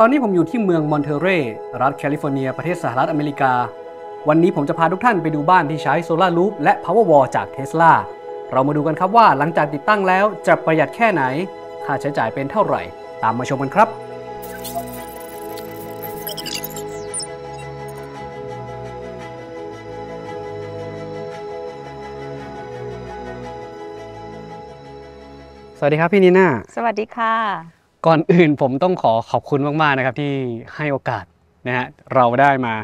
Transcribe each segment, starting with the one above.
ตอนนี้ผมอยู่ที่เมืองมอนเทเร่รัฐแคลิฟอร์เนีย ประเทศสหรัฐอเมริกา วันนี้ผมจะพาทุกท่านไปดูบ้านที่ใช้โซลารูปและพาวเวอร์วอลจากเทสลาเรามาดูกันครับว่าหลังจากติดตั้งแล้วจะประหยัดแค่ไหนค่าใช้จ่ายเป็นเท่าไหร่ ตามมาชมกันครับ สวัสดีครับพี่นีน่า สวัสดีค่ะก่อนอื่นผมต้องขอขอบคุณมากๆนะครับที่ให้โอกาสนะฮะเราได้มา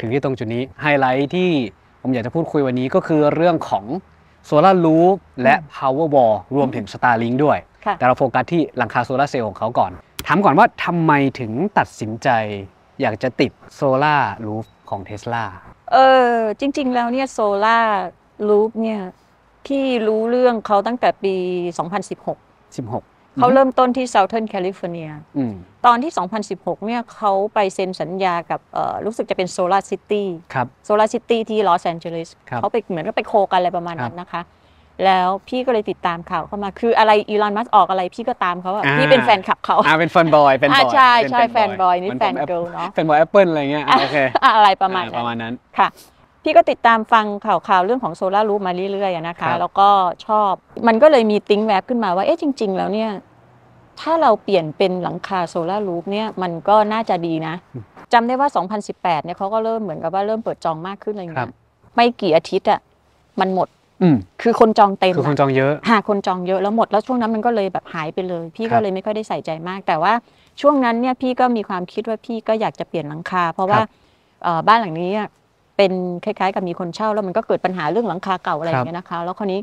ถึงที่ตรงจุดนี้ ไฮไลท์ที่ผมอยากจะพูดคุยวันนี้ก็คือเรื่องของโซลารูฟและพาวเวอร์บอลรวมถึงสตาร์ลิงด้วย แต่เราโฟกัสที่หลังคาโซลาร์เซลล์ของเขาก่อน ถามก่อนว่าทำไมถึงตัดสินใจอยากจะติดโซลาร์ูฟของเทสลาเออจริงๆแล้วเนี่ยโซลารูปเนี่ยที่รู้เรื่องเขาตั้งแต่ปี 2016 16เขาเริ่มต้นที่ Southern California ตอนที่ 2016 เนี่ยเขาไปเซ็นสัญญากับรู้สึกจะเป็น Solar City Solar City ที่ลอสแอนเจลิส เขาไปเหมือนก็ไปโคกันอะไรประมาณนั้นนะคะ แล้วพี่ก็เลยติดตามข่าวเข้ามา คืออะไรอีลอน มัสออกอะไรพี่ก็ตามเขาอะพี่เป็นแฟนคลับเขาอ่าเป็นแฟนบอยแฟนบอย ใช่ ใช่ แฟนบอย นี่แฟนเกิลเนาะแฟนบอยแอปเปิลอะไรเงี้ยโอเค อะไรประมาณนั้นค่ะพี่ก็ติดตามฟังข่าวข่าวเรื่องของโซลารูปมาเรื่อยๆนะคะ แล้วก็ชอบ มันก็เลยมีติ้งแวบขึ้นมาว่า เอ๊ะจริง ๆ แล้วเนี่ย ถ้าเราเปลี่ยนเป็นหลังคาโซลารูปเนี่ย มันก็น่าจะดีนะ จำได้ว่า 2018เนี่ยเขาก็เริ่มเหมือนกับว่าเริ่มเปิดจองมากขึ้นอะไรอย่างเงี้ย ไม่กี่อาทิตย์อะมันหมด อืคือคนจองเต็มคือคนจองเยอะหาคนจองเยอะ แล้วหมด แล้วช่วงนั้นมันก็เลยแบบหายไปเลย พี่ก็เลยไม่ค่อยได้ใส่ใจมาก แต่ว่าช่วงนั้นเนี่ย พี่ก็มีความคิดว่าพี่ก็อยากจะเปลี่ยนหลังคา เพราะว่าบ้านหลังนี้อะเป็นคล้ายๆกับมีคนเช่าแล้วมันก็เกิดปัญหาเรื่องหลังคาเก่าอะไรอย่างเงี้ยนะคะ แล้วคราวนี้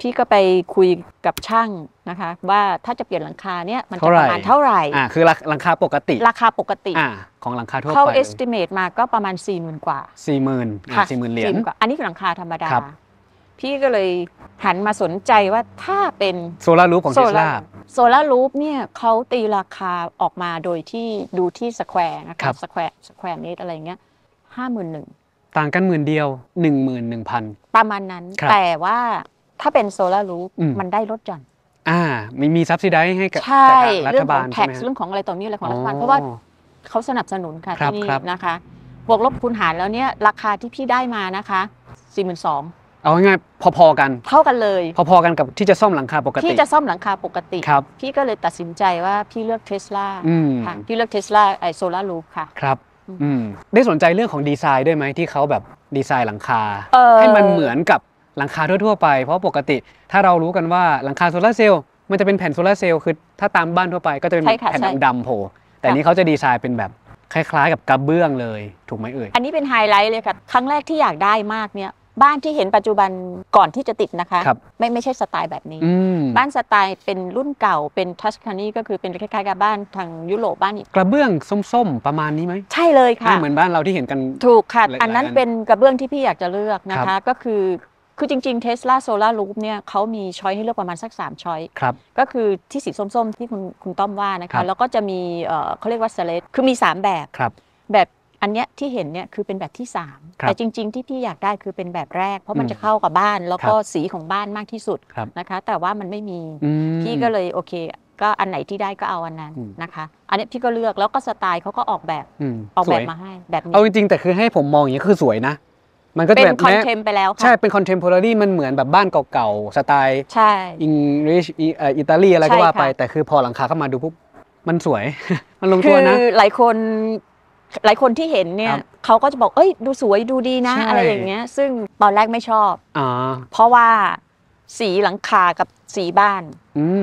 พี่ก็ไปคุยกับช่างนะคะ ว่าถ้าจะเปลี่ยนหลังคาเนี่ยมันจะประมาณเท่าไหร่อ่าคือหลังคาปกติ ราคาปกติอ่าของหลังคาทั่วไป เขา estimate มาก็ประมาณ4ี่หมื่นกว่า4ี่หมื่นค่ะสี่หมื่นเหรียญอันนี้คือหลังคาธรรมดาพี่ก็เลยหันมาสนใจว่าถ้าเป็นโซลารูปของเทสลาโซลารูปเนี่ยเขาตีราคาออกมาโดยที่ดูที่สแควร์นะคะสแควร์สแควร์เมตรอะไรเงี้ยห้าหมื่นหนึ่งต่างกันหมื่นเดียว 1 1 0 0 0 ประมาณนั้น แต่ว่า ถ้าเป็นโซลารูปมันได้ลดจ่อนอ่า มีมีซับซิได้ให้กับใช่บาลใา่เรื่องของแท็กเรื่องของอะไรต่อมีอะไรของรัฐบาล เพราะว่าเขาสนับสนุนค่ะคที่นี่นะคะ บวกลบคูณหารแล้วเนี่ยราคาที่พี่ได้มานะคะ 42,000เอาง่ายๆพอ ๆ กัน เท่ากันเลย พอ ๆ กันกับที่จะซ่อมหลังคาปกติ ที่จะซ่อมหลังคาปกติครับพี่ก็เลยตัดสินใจว่าพี่เลือกเทสลาค่ะพี่เลือกเทสลาไอโซลารูปค่ะครับได้สนใจเรื่องของดีไซน์ด้วยไหมที่เขาแบบดีไซน์หลังคา ให้มันเหมือนกับหลังคาทั่ว ๆไป เพราะปกติถ้าเรารู้กันว่าหลังคาโซลาเซลล์มันจะเป็นแผ่นโซลาเซลล์คือถ้าตามบ้านทั่วไปก็จะเป็นแผ่นดำๆโผล่แต่นี้เขาจะดีไซน์เป็นแบบคล้ายๆกับกระเบื้องเลยถูกไหมเอ่ยอันนี้เป็นไฮไลท์เลยค่ะครั้งแรกที่อยากได้มากเนี่ยบ้านที่เห็นปัจจุบันก่อนที่จะติดนะคะคไม่ไม่ใช่สไตล์แบบนี้บ้านสไตล์เป็นรุ่นเก่าเป็นทัชคานีก็คือเป็นคล้ายๆกับบ้านทางยุโรปบ้านอีกระเบื้อง ส้มๆประมาณนี้ไหม ใช่เลยค่ะเหมือนบ้านเราที่เห็นกันถูกค่ะ อันนั้นนเป็นกระเบื้องที่พี่อยากจะเลือกนะคคะก็คือคือจริงๆเทสลาโซลารูปเนี่ยเขามีช้อยให้เลือกประมาณสัก3ช้อยครับก็คือที่สีส้มๆที่คุณคุณต้อมว่านะคะคะแล้วก็จะมีเอ่อเขาเรียกว่าสเลตคือมี 3 แบบครับแบบอันเนี้ย ที่เห็นเนี่ยคือเป็นแบบที่3แต่จริงๆที่พี่อยากได้คือเป็นแบบแรกเพราะมันจะเข้ากับบ้าน แล้วก็สีของบ้านมากที่สุดนะคะ แต่ว่ามันไม่มีพี่ก็เลยโอเค ก็อันไหนที่ได้ก็เอาอันนั้นนะคะ อันนี้พี่ก็เลือกแล้วก็สไตล์เขาก็ออกแบบออกแบบมาให้แบบนี้เอาจริงๆแต่คือให้ผมมองอย่างนี้คือสวยนะมันก็เป็นคอนเทมไปแล้วค่ะใช่เป็นคอนเทมพอร์รีมันเหมือนแบบบ้านเก่าๆสไตล์ใช่อังกฤษอิตาลีอะไรก็ว่าไป แต่คือพอหลังคาเข้ามาดูปุ๊บมันสวย มันลงตัวนะคือหลายคนหลายคนที่เห็นเนี่ยเขาก็จะบอกเอ้ยดูสวยดูดีนะ อะไรอย่างเงี้ย ซึ่งตอนแรกไม่ชอบอเพราะว่าสีหลังคากับสีบ้าน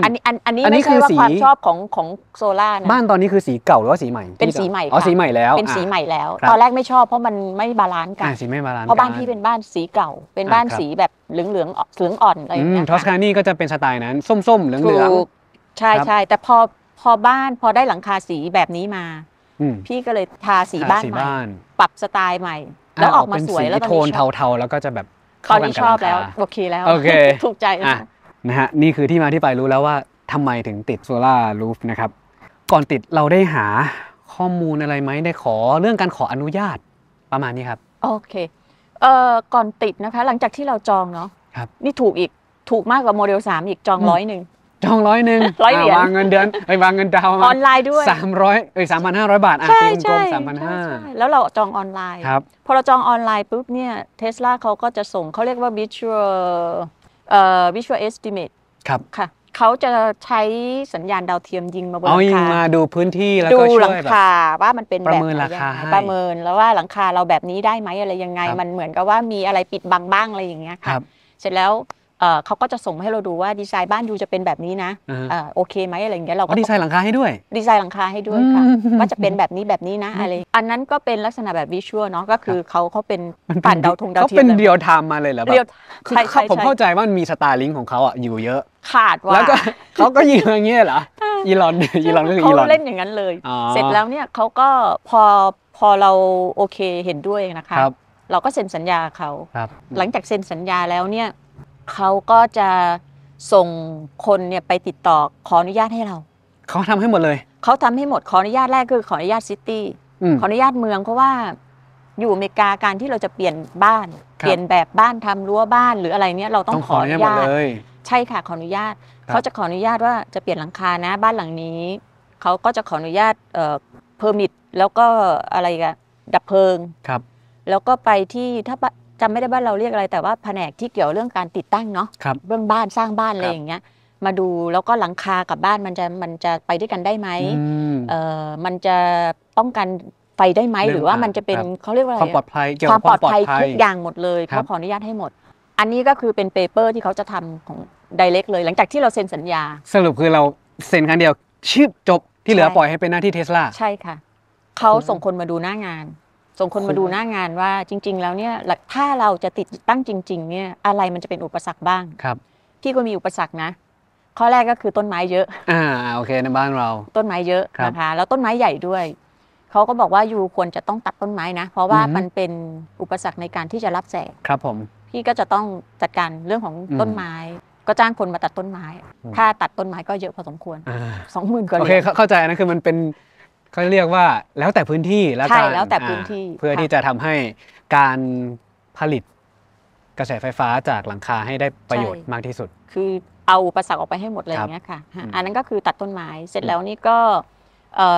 อันนี้อันอันนี้ไม่คืใช่อว่าความชอบของของโซล่านะบ้านตอนนี้คือสีเก่าหรือว่าสีใหม่เป็นสีใหม่อ๋อสีใหม่แล้ว เป็นสีใหม่แล้วตอนแรกไม่ชอบเพราะมันไม่บาลานซ์กันสีไม่บาลานซ์เพราะบ้านพี่เป็นบ้านสีเก่าเป็นบ้านสีแบบเหลืองเหลืองเหลืองอ่อนอะไรอย่างเงี้ยทอสคานี่ก็จะเป็นสไตล์นั้น ส้มๆเหลืองถูกใช่ใช่แต่พอพอบ้านพอได้หลังคาสีแบบนี้มาพี่ก็เลยทาสีบ้านใหม่ปรับสไตล์ใหม่ แล้วออกมาสวย แล้วตอนนี้ชอบเทาๆ แล้วก็จะแบบตอนนี้ชอบแล้วโอเคแล้วโอเคถูกใจนะฮะนี่คือที่มาที่ไปรู้แล้วว่าทำไมถึงติดโซลารูฟนะครับ ก่อนติดเราได้หาข้อมูลอะไรไหมได้ขอเรื่องการขออนุญาตประมาณนี้ครับ โอเคเอ่อก่อนติดนะคะหลังจากที่เราจองเนาะนี่ถูกอีกถูกมากกว่าโมเดลสามอีกจองร้อยหนึ่งจองร้อยหนึ่งร้อยเหรียญวางเงินเดือนไปวางเงินดาวออนไลน์ด้วยสามร้อยเอ้ยสามพันห้าร้อยบาทใช่ใช่ใช่สามพันห้าแล้วเราจองออนไลน์ครับพอเราจองออนไลน์ ปุ๊บเนี่ยเทสลาเขาก็จะส่งเขาเรียกว่า visual เอ่อ visual estimate ครับค่ะเขาจะใช้สัญญาณดาวเทียมยิงมาบนหลังคามาดูพื้นที่แล้วก็ช่วยดูหลังคาว่ามันเป็นแบบประเมินราคาประเมินแล้วว่าหลังคาเราแบบนี้ได้ไหมอะไรยังไง มันเหมือนกับว่ามีอะไรปิดบังบ้างอะไรอย่างเงี้ยครับ เสร็จแล้วเขาก็จะส่งให้เราดูว่าดีไซน์บ้านยูจะเป็นแบบนี้นะโอเคไหมอะไรอย่างเงี้ยเราก็ดีไซน์หลังคาให้ด้วยดีไซน์หลังคาให้ด้วยค่ะว่าจะเป็นแบบนี้แบบนี้นะอะไรอันนั้นก็เป็นลักษณะแบบวิชวลเนาะก็คือเขาเขาเป็นปั่นดาวธงดาวเทียมเขาเป็นเดียวทมมาเลยเหรอแบบคือผมเข้าใจว่ามันมีสไต์ลิงของเขาอ่ะอยู่เยอะ ขาดว่าแล้วก็เขาก็ยิงอย่างเงี้ยเหรออีลอนีอนืออีลอนเขาเล่นอย่างนั้นเลย เสร็จแล้วเนี่ยเขาก็พอพอเราโอเคเห็นด้วยนะคะเราก็เซ็นสัญญาเขาหลังจากเซ็นสัญญาแล้วเนี่ยเขาก็จะส่งคนเนี่ยไปติดต่อขออนุญาตให้เรา เขาทำให้หมดเลย เขาทำให้หมดขออนุญาตแรกคือขออนุญาตซิตี้ขออนุญาตเมืองเพราะว่าอยู่อเมริกาการที่เราจะเปลี่ยนบ้าน เปลี่ยนแบบบ้านทำรั้วบ้านหรืออะไรเนี่ยเราต้องขออนุญาตเลยใช่ค่ะขออนุญาตเขาจะขออนุญาตว่าจะเปลี่ยนหลังคานะบ้านหลังนี้เขาก็จะขออนุญาตเอ่อเพอร์มิทแล้วก็อะไรกันดับเพลิงครับ แล้วก็ไปที่ถ้าจำไม่ได้บ้านเราเรียกอะไรแต่ว่าแผนกที่เกี่ยวเรื่องการติดตั้งเนาะรเรื่องบ้านสร้างบ้านอะไรอย่างเงี้ย มาดูแล้วก็หลังคากับบ้านมันจะมันจะไปด้วยกันได้ไหมเออมันจะป้องกันไฟได้ไหมหรือว่ามันจะเป็นเขาเรียกว่าอะไรความปลอดภัยความปลอดภัยทุกอย่างหมดเลยเขาขออนุญาตให้หมด อันนี้ก็คือเป็นเปเปอร์ที่เขาจะทำของไดเรกเลย หลังจากที่เราเซ็นสัญญาสรุปคือเราเซ็นครั้งเดียวชิบจบที่เหลือปล่อยให้เป็นหน้าที่เทสลาใช่ค่ะเขาส่งคนมาดูหน้างานส่งคนมาดูหน้างานว่าจริงๆแล้วเนี่ยถ้าเราจะติดตั้งจริง ๆ เนี่ยอะไรมันจะเป็นอุปสรรคบ้างครับพี่ก็มีอุปสรรคนะ ข้อแรกก็คือต้นไม้เยอะอ่าโอเคในบ้านเรา ต้นไม้เยอะนะคะแล้วต้นไม้ใหญ่ด้วยเขาก็บอกว่าอยู่ควรจะต้องตัดต้นไม้นะ เพราะว่ามันเป็นอุปสรรคในการที่จะรับแสงครับผม พี่ก็จะต้องจัดการเรื่องของต้นไม้ก็จ้างคนมาตัดต้นไม้ถ้าตัดต้นไม้ก็เยอะพอสมควรสองหมื่นกว่าโอเคเข้าใจนะคือมันเป็นขาเรียกว่าแล้วแต่พื้นที่แล้ว่แล้วแต่พื้นที่เพื่อที่จะทำให้การผลิตกระแสไฟฟ้าจากหลังคาให้ได้ประโยชน์มากที่สุด คือเอาประสักออกไปให้หมดเลยอย่างเงี้ยค่ะอันนั้นก็คือตัดต้นไม้เสร็จแล้วนี่ก็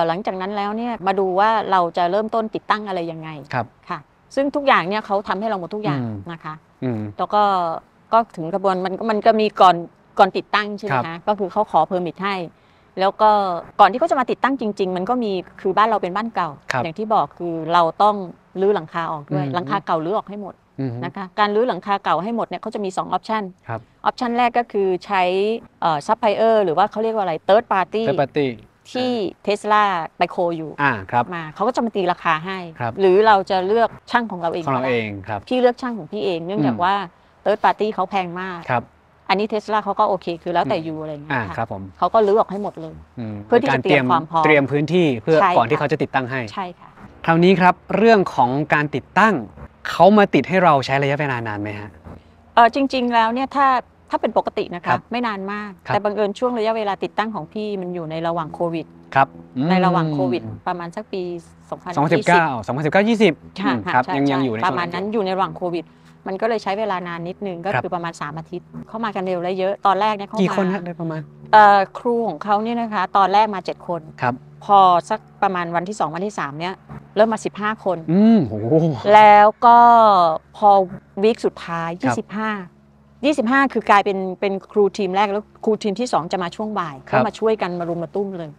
หลังจากนั้นแล้วเนี่ยมาดูว่าเราจะเริ่มต้นติดตั้งอะไรยังไง ครับค่ะซึ่งทุกอย่างเนี่ยเขาทำให้เราหมดทุกอย่างนะคะแล้วก็ก็ถึงกระบวนมันมันก็มีก่อนก่อนติดตั้งใช่ไหมคคะก็คือเขาขอเพอร์มิทให้แล้วก็ก่อนที่เขาจะมาติดตั้งจริง ๆ มันก็มีคือบ้านเราเป็นบ้านเก่า อย่างที่บอกคือเราต้องรื้อหลังคาออกด้วย หลังคาเก่ารื้อออกให้หมดนะคะการรื้อหลังคาเก่าให้หมดเนี่ยเขาจะมี2องออปชันครับออปชันแรกก็คือใช้ซัพพลายเออร์หรือว่าเขาเรียกว่าอะไรเติร์ดปาร์ตี้ที่เทสลาไปโคอยู่ครับมาเขาก็จะมาตีราคาให้ครับหรือเราจะเลือกช่างของเราเองของเราเองครับพี่เลือกช่างของพี่เอง เนื่องจากว่าเติร์ดปาร์ตี้เขาแพงมากครับอันนี้เทสลาเขาก็ โอเคคือแล้วแต่อยู่อะไรอย่างเงี้อ่ายครับผมเขาก็รื้อออกให้หมดเลยเพื่อที่จะการเตรียมความพร้อมเตรียมพื้นที่เพื่อก่อนที่เขาจะติดตั้งให้ใช่ค่ะคราวนี้ครับเรื่องของการติดตั้ง เขามาติดให้เราใช้ระยะเวลานานไหมฮะเออจริงๆแล้วเนี่ยถ้าถ้าเป็นปกตินะคะคไม่นานมากแต่บังเอิญช่วงระยะเวลาติดตั้งของพี่มันอยู่ในระหว่างโควิดครับในระหว่างโควิดประมาณสักปี 2019 2019 2 0ค่ะครับใช่ยังยังอยู่ในประมาณนั้นอยู่ในระหว่างโควิดมันก็เลยใช้เวลานานนิดนึง ก็คือประมาณ 3 อาทิตย์ เข้ามากันเร็วและเยอะ ตอนแรกเนี่ยเข้ามา กี่คนฮะโดยประมาณ ครูของเขาเนี่ยนะคะ ตอนแรกมา 7 คนครับ พอสักประมาณวันที่ 2 วันที่ 3 เนี่ยเริ่มมา 15 คนอืมโหแล้วก็พอวีคสุดท้าย 25 25 คือกลายเป็นเป็นครูทีมแรกแล้วครูทีมที่ 2 จะมาช่วงบ่าย เข้ามาช่วยกันมารุมมาตุ้มเลย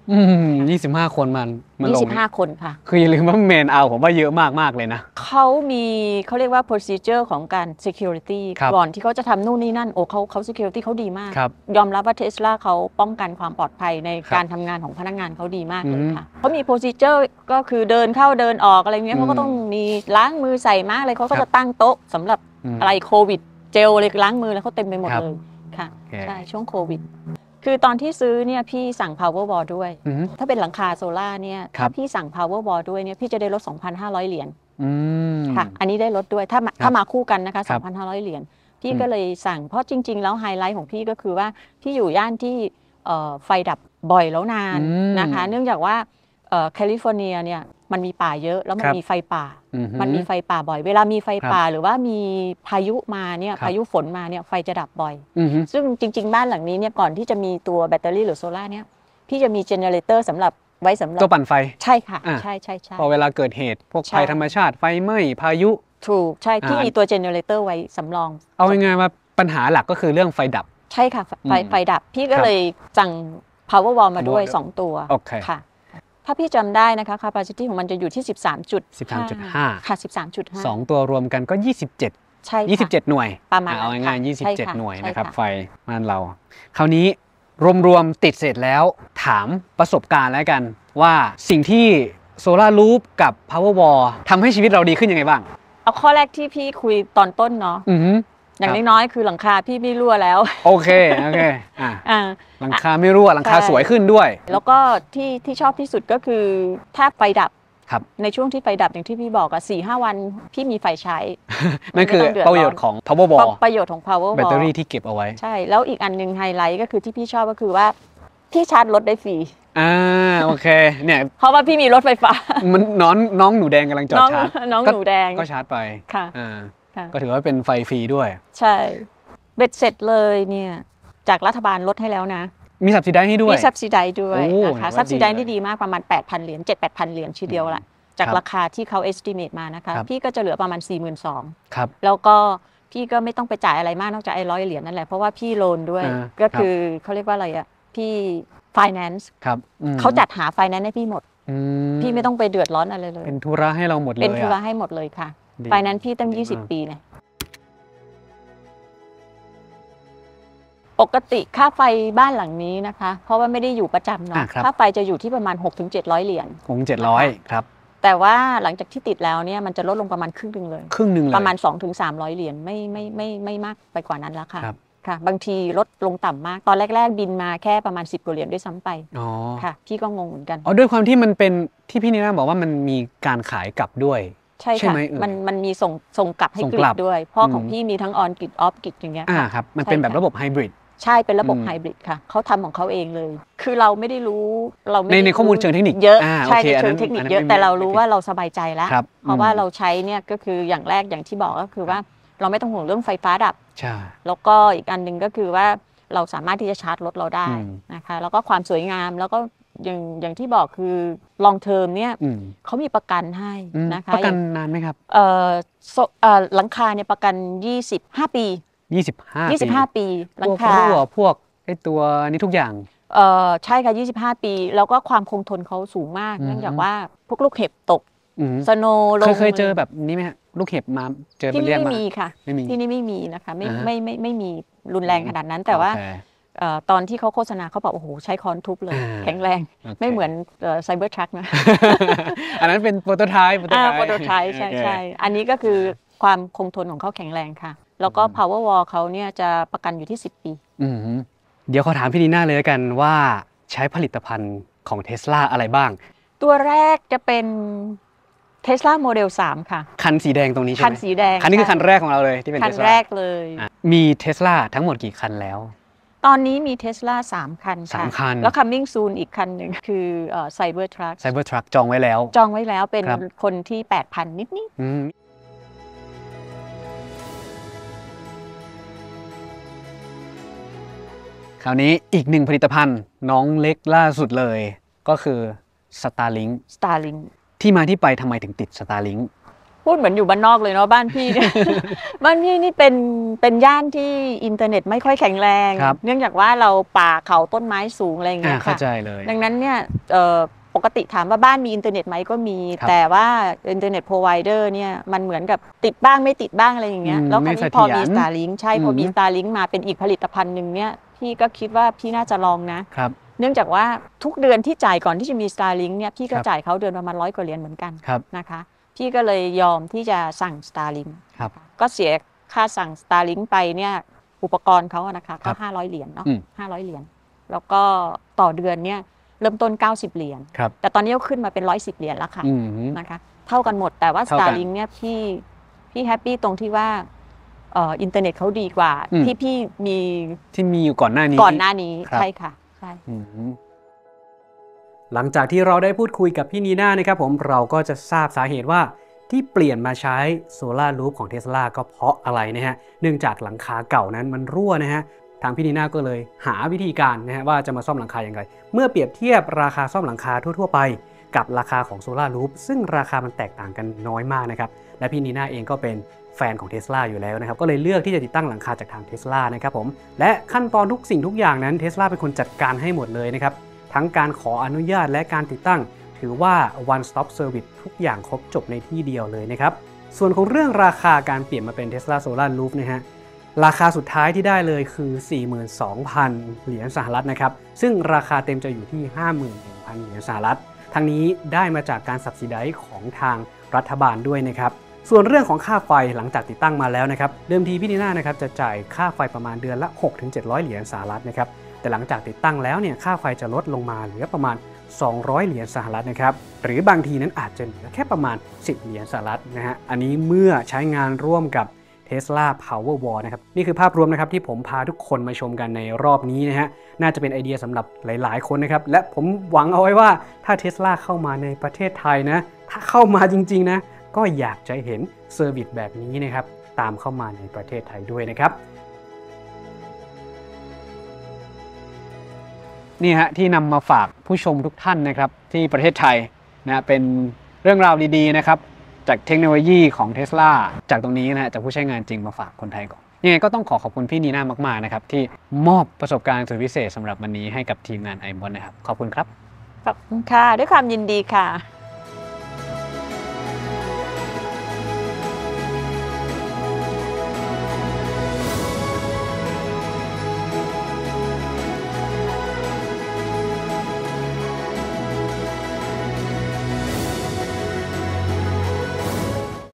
ยี่สิบห้าคนมันมันลงนี่คนค่ะ คืออย่าลืมว่าเมนเอาผมว่าเยอะมากมากเลยนะ เขามีเขาเรียกว่า procedure ของการ security ก่อนที่เขาจะทำนู่นนี่นั่น โอ้เขาเขา security เขาดีมาก ยอมรับว่าเทสลาเขาป้องกันความปลอดภัยในการทำงานของพนักงานเขาดีมากเลยค่ะเขามี procedure ก็คือเดินเข้าเดินออกอะไรเงี้ยเขาก็ต้องมีล้างมือใส่มากเลยเขาก็จะตั้งโต๊ะสำหรับอะไรโควิดเจลเลยล้างมือแล้วเขาเต็มไปหมดเลย ค่ะใช่ช่วงโควิด คือตอนที่ซื้อเนี่ยพี่สั่ง power wall ด้วย ถ้าเป็นหลังคาโซล่าเนี่ยถ้าพี่สั่ง power wall ด้วยเนี่ยพี่จะได้ลด 2,500 เหรียญค่ะอันนี้ได้ลดด้วย ถ้ามาถ้ามาคู่กันนะคะ 2,500 เหรียญพี่ก็เลยสั่งเพราะจริงๆ แล้วไฮไลท์ของพี่ก็คือว่า พี่อยู่ย่านที่ไฟดับบ่อยแล้วนานนะคะเนื่องจากว่าแคลิฟอร์เนียเนี่ยมันมีป่าเยอะแล้วมันมีไฟป่า มันมีไฟป่าบ่อย เวลามีไฟป่าหรือว่ามีพายุมาเนี่ยพายุฝนมาเนี่ยไฟจะดับบ่อย ซึ่งจริงๆ บ้านหลังนี้เนี่ยก่อนที่จะมีตัวแบตเตอรี่หรือโซล่าเนี่ยพี่จะมีเจเนเรเตอร์สำหรับไว้สำหรับตัวปั่นไฟใช่ค่ะ ใช่ใช่ใช่พอเวลาเกิดเหตุ พวกภัยธรรมชาติไฟไหม้พายุ ถูกใช่ที่มีตัวเจเนเรเตอร์ไว้สำรอง เอาง่ายๆว่าปัญหาหลักก็คือเรื่องไฟดับใช่ค่ะ ไฟไฟดับพี่ก็เลยสั่ง power wall มาด้วย 2 ตัวโอเคค่ะถ้าพี่จำได้นะคะ capacity ของมันจะอยู่ที่ 13จุด13.5ค่ะ 13.5สองตัวรวมกันก็ 27 ใช่่27 หน่วย ประมาณ่ะ เอาง่ายๆ่ะใ27 หน่วยนะครับ ไฟบ้านเรา คราวนี้รวมๆ ติดเสร็จแล้วถามประสบการณ์แล้วกัน ว่าสิ่งที่โซลารูปกับ Powerwall ทำให้ชีวิตเราดีขึ้นยังไงบ้าง เอาข้อแรกที่พี่คุยตอนต้นเนาะอย่างน้อยๆ คือหลังคาพี่ไม่รั่วแล้ว โอเคโอเคอ่า หลังคาไม่รั่วหลังคาสวยขึ้นด้วย แล้วก็ที่ที่ชอบที่สุดก็คือถ้าไฟดับครับ ในช่วงที่ไฟดับอย่างที่พี่บอกอะสี่ห้าวันพี่มีไฟใช้นั่นคือประโยชน์ของ power ball ประโยชน์ของ power ball แบตเตอรี่ที่เก็บเอาไว้ ใช่แล้วอีกอันหนึ่งไฮไลท์ก็คือที่พี่ชอบก็คือว่าพี่ชาร์จรถได้ฟรีอ่าโอเค เนี่ย เพราะว่าพี่มีรถไฟฟ้ามันน้องน้องหนูแดงกำลังจอดชาร์จน้องหนูแดงก็ชาร์จไปค่ะก็ถือว่าเป็นไฟฟรีด้วย ใช่เบ็ดเสร็จเลยเนี่ยจากรัฐบาลลดให้แล้วนะ มีสับสิได้ให้ด้วย มีสับสิได้ด้วยนะคะสับสิได้นี่ดีมากประมาณ8,000 เหรียญ7-8,000เหรียญชีเดียวละจากราคาที่เขา estimate มานะคะ พี่ก็จะเหลือประมาณ 4 2 0 0 0ครับ แล้วก็พี่ก็ไม่ต้องไปจ่ายอะไรมาก นอกจากไอ้ร้อยเหรียญนั่นแหละ เพราะว่าพี่โลนด้วยก็คือเขาเรียกว่าอะไรอ่ะพี่ finance ครับเขาจัดหา finance ให้พี่หมดพี่ไม่ต้องไปเดือดร้อนอะไรเลย เป็นธุระให้เราหมดเลยเป็นธุระให้หมดเลยค่ะไฟนั้นพี่ตั้งยี่สิ20 ปีเลย ปกติค่าไฟบ้านหลังนี้นะคะ เพราะว่าไม่ได้อยู่ประจำเนาะคค่าไฟจะอยู่ที่ประมาณ6ถึงเจ็ดร้อยเหรียญหกเจ็ดร้อยครับ แต่ว่าหลังจากที่ติดแล้วเนี่ยมันจะลดลงประมาณครึ่งหนึ่งเลย ครึ่งหนึ่งเลย ประมาณ2้อยเหรียญไม่ไม่ไม่ไม่มากไปกว่านั้นแล้วค่ะครับค่ะบางทีลดลงต่ำมาก ตอนแรกๆ บินมาแค่ประมาณ 10กว่าเหรียญด้วยซ้ำไปอ๋อค่ะพี่ก็งงเหมือนกันอ๋อด้วยความที่มันเป็นที่พี่นิน่าบอกว่ามันมีการขายกลับด้วยใช่ ค่ะ มันมันมีส่งส่งกลับให้กริดด้วย พ่อของพี่มีทั้งออนกริดออฟกริดอย่างเงี้ยอ่าครับมันเป็นแบบระบบไฮบริดใช่เป็นระบบไฮบริดค่ะ เขาทำของเขาเองเลย คือเราไม่ได้รู้เราในในข้อมูลเชิงเทคนิคเยอะใช่เชิงเทคนิคเยอะแต่เรารู้ว่าเราสบายใจแล้ว เพราะว่าเราใช้เนี่ยก็คืออย่างแรกอย่างที่บอกก็คือว่าเราไม่ต้องห่วงเรื่องไฟฟ้าดับใช่แล้วก็อีกอันหนึ่งก็คือว่าเราสามารถที่จะชาร์จรถเราได้นะคะแล้วก็ความสวยงามแล้วก็อย่างอย่างที่บอกคือลองเทอมเนี่ยเขามีประกันให้นะคะประกันนานไหมครับเอเอหลังคาเนี่ยประกัน25 ปี 25 25ปีหลังคา พวกไอตัวนี้ทุกอย่างเออใช่ค่ะ25 ปี แล้วก็ความคงทนเขาสูงมากเนื่องจากว่าพวกลูกเห็บตกสโนลงเคยเจอแบบนี้ไหมลูกเห็บมาเจอที่นี่ไม่มีค่ะที่นี่ไม่มีนะคะไม่ไม่ไม่ไม่มีรุนแรงขนาดนั้นแต่ว่าตอนที่เขาโฆษณาเขาบอกโอ้โห ใช้คอนทุบเลย แข็งแรงไม่เหมือนไซเบอร์ทรัคนะอันนั้นเป็นโปรโตไทป์โปรโตไทป์ใช่ใช่อันนี้ก็คือความคงทนของเขาแข็งแรงค่ะ แล้วก็ power wall เขาเนี่ยจะประกันอยู่ที่ 10 ปีเดี๋ยวขอถามพี่นีน่าเลยกันว่าใช้ผลิตภัณฑ์ของเทสลาอะไรบ้าง ตัวแรกจะเป็นเทสลาโมเดล3ค่ะ คันสีแดงตรงนี้ใช่ไหมคันสีแดงคันนี้คือคันแรกของเราเลยที่เป็นคัเทนสลาแรกเลยมีเทสลาทั้งหมดกี่คันแล้วตอนนี้มีเทสลาสามคันสามคัน แล้วคัมมิ่งซูนอีกคันหนึ่งคือไซเบอร์ทรัคไซเบอร์ทรัคจองไว้แล้ว จองไว้แล้วเป็นคนที่ 8,000 นิดนิดคราวนี้อีกหนึ่งผลิตภัณฑ์น้องเล็กล่าสุดเลย ก็คือ Starlink Starlink ที่มาที่ไปทำไมถึงติด Starlink พูดเหมือนอยู่บ้านนอกเลยเนาะบ้านพี่เนี่ยบ้านพี่นี่เป็นเป็นย่านที่อินเทอร์เน็ตไม่ค่อยแข็งแรงรเนื่องจากว่าเราป่าเขาต้นไม้สูงอะไรอย่างเงี้ยเข้าใจเลย ดังนั้นเนี่ยปกติถามว่าบ้านมีอินเทอร์เน็ตไหมก็มี แต่ว่าอินเทอร์เน็ตพรอไวเดอร์เนี่ยมันเหมือนกับติดบ้างไม่ติดบ้างอะไรอย่างเงี้ยแล้วคราวนี้พอมีสตาร์ลิงใช่พอมีสตาร์ลิงมาเป็นอีกผลิตภัณฑ์หนึ่งเนี่ยพี่ก็คิดว่าพี่น่าจะลองนะครับเนื่องจากว่าทุกเดือนที่จ่ายก่อนที่จะมี Starlink เนี่ยพี่ก็จ่ายเขาเดือนประมาณร้อยกว่าเหรียญเหมือนกันนะคะพี่ก็เลยยอมที่จะสั่ง Starlink ครับ ก็เสียค่าสั่ง Starlink ไปเนี่ยอุปกรณ์เขานะคะก็ห้าร้อยเหรียญเนาะห้าร้อยเหรียญแล้วก็ต่อเดือนเนี่ย เริ่มต้น 90 เหรียญครับแต่ตอนนี้ก็ขึ้นมาเป็น 110 เหรียญแล้วค่ะนะคะ เท่ากันหมดแต่ว่าสตาร์ล Starlink เนี่ยพี่พี่แฮปปี้ตรงที่ว่าเอ่ออินเทอร์เน็ตเขาดีกว่าที่พี่มีที่มีอยู่ก่อนหน้านี้ก่อนหน้านี้ใช่ค่ะใช่หลังจากที่เราได้พูดคุยกับพี่นีน่านะครับผมเราก็จะทราบสาเหตุว่า ที่เปลี่ยนมาใช้โซลารูฟของเทสลาก็เพราะอะไรนะฮะเนื่องจากหลังคาเก่านั้นมันรั่วนะฮะทางพี่นีน่าก็เลยหาวิธีการนะฮะว่าจะมาซ่อมหลังคาอย่างไรเมื่อเปรียบเทียบราคาซ่อมหลังคาทั่วๆไป กับราคาของโซลารูฟซึ่งราคามันแตกต่างกันน้อยมากนะครับและพี่นีน่าเองก็เป็นแฟนของเทสลาอยู่แล้วนะครับก็เลยเลือกที่จะติดตั้งหลังคาจากทางเทสลานะครับผม และขั้นตอนทุกสิ่งทุกอย่างนั้นเทสลาเป็นคนจัดการให้หมดเลยนะครับทั้งการขออนุญาตและการติดตั้ง ถือว่า one stop service ทุกอย่างครบจบในที่เดียวเลยนะครับส่วนของเรื่องราคาการเปลี่ยนมาเป็น Tesla Solar Roof นะฮะราคาสุดท้ายที่ได้เลยคือ 42,000 เหรียญสหรัฐนะครับซึ่งราคาเต็มจะอยู่ที่ 51,000 เหรียญสหรัฐ ทั้งนี้ได้มาจากการสับสิได้ของทางรัฐบาลด้วยนะครับส่วนเรื่องของค่าไฟหลังจากติดตั้งมาแล้วนะครับเดิมทีพี่นีน่านะครับจะจ่ายค่าไฟประมาณเดือนละ 6-700เหรียญสหรัฐนะครับแต่หลังจากติดตั้งแล้วเนี่ยค่าไฟจะลดลงมาเหลือประมาณ 200 เหรียญสหรัฐนะครับ หรือบางทีนั้นอาจจะเหลือแค่ประมาณ 10 เหรียญสหรัฐนะฮะอันนี้เมื่อใช้งานร่วมกับ Tesla Powerwall นะครับนี่คือภาพรวมนะครับที่ผมพาทุกคนมาชมกันในรอบนี้นะฮะน่าจะเป็นไอเดียสำหรับหลาย ๆคนนะครับและผมหวังเอาไว้ว่า ถ้า Tesla เข้ามาในประเทศไทยนะถ้าเข้ามาจริง ๆ นะก็อยากจะเห็นเซอร์วิสแบบนี้นะครับตามเข้ามาในประเทศไทยด้วยนะครับนี่ฮะที่นำมาฝากผู้ชมทุกท่านนะครับที่ประเทศไทยนะเป็นเรื่องราวดีๆนะครับจากเทคโนโลยีของเท s l a จากตรงนี้นะฮะจากผู้ใช้งานจริงมาฝากคนไทยก่อนยังไงก็ต้องขอขอบคุณพี่นีน่ามากๆนะครับที่มอบประสบการณ์สุดพิเศษสำหรับวันนี้ ให้กับทีมงานไอมอนนะครับ ขอบคุณครับ ขอบคุณค่ะ ด้วยความยินดีค่ะ